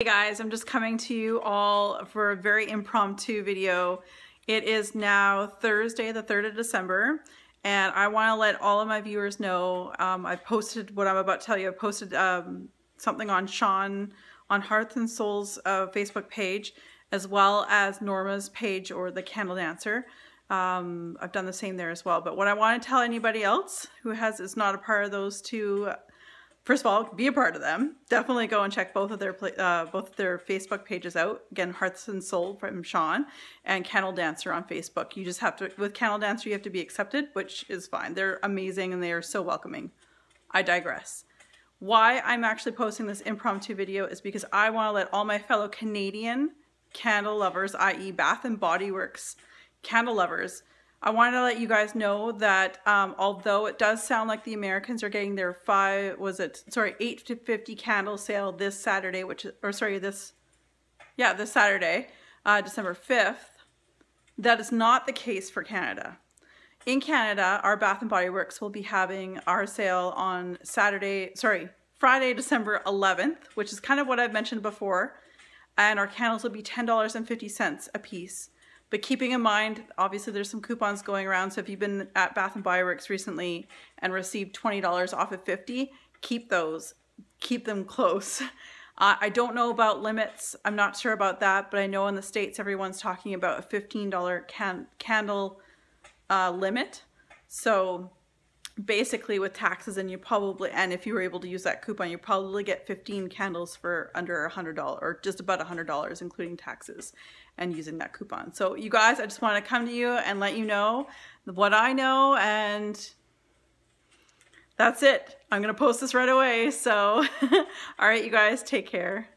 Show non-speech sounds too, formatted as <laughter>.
Hey guys, I'm just coming to you all for a very impromptu video. It is now Thursday, the 3rd of December, and I want to let all of my viewers know, um, I've posted what I'm about to tell you, I've posted um, something on Sean, on Hearth and Soul's uh, Facebook page, as well as Norma's page or The Candle Dancer. Um, I've done the same there as well, but what I want to tell anybody else who has is not a part of those two first of all, be a part of them. Definitely go and check both of their uh, both their Facebook pages out. Again, Hearts and Soul from Sean and Kennel Dancer on Facebook. You just have to with Kennel Dancer, you have to be accepted, which is fine. They're amazing and they are so welcoming. I digress. Why I'm actually posting this impromptu video is because I want to let all my fellow Canadian candle lovers, i.e. Bath and Body Works candle lovers, I wanted to let you guys know that um, although it does sound like the Americans are getting their five, was it, sorry, 8 to 50 candle sale this Saturday, which, or sorry, this, yeah, this Saturday, uh, December 5th, that is not the case for Canada. In Canada, our Bath and Body Works will be having our sale on Saturday, sorry, Friday, December 11th, which is kind of what I've mentioned before. And our candles will be $10.50 a piece. But keeping in mind, obviously there's some coupons going around. So if you've been at Bath and Body Works recently and received $20 off of 50, keep those, keep them close. <laughs> Uh, I don't know about limits. I'm not sure about that, but I know in the States, everyone's talking about a $15 can candle uh, limit. So basically with taxes and you probably and if you were able to use that coupon you probably get 15 candles for under a hundred dollars or just about a hundred dollars including taxes and using that coupon so you guys i just want to come to you and let you know what i know and that's it i'm gonna post this right away so <laughs> all right you guys take care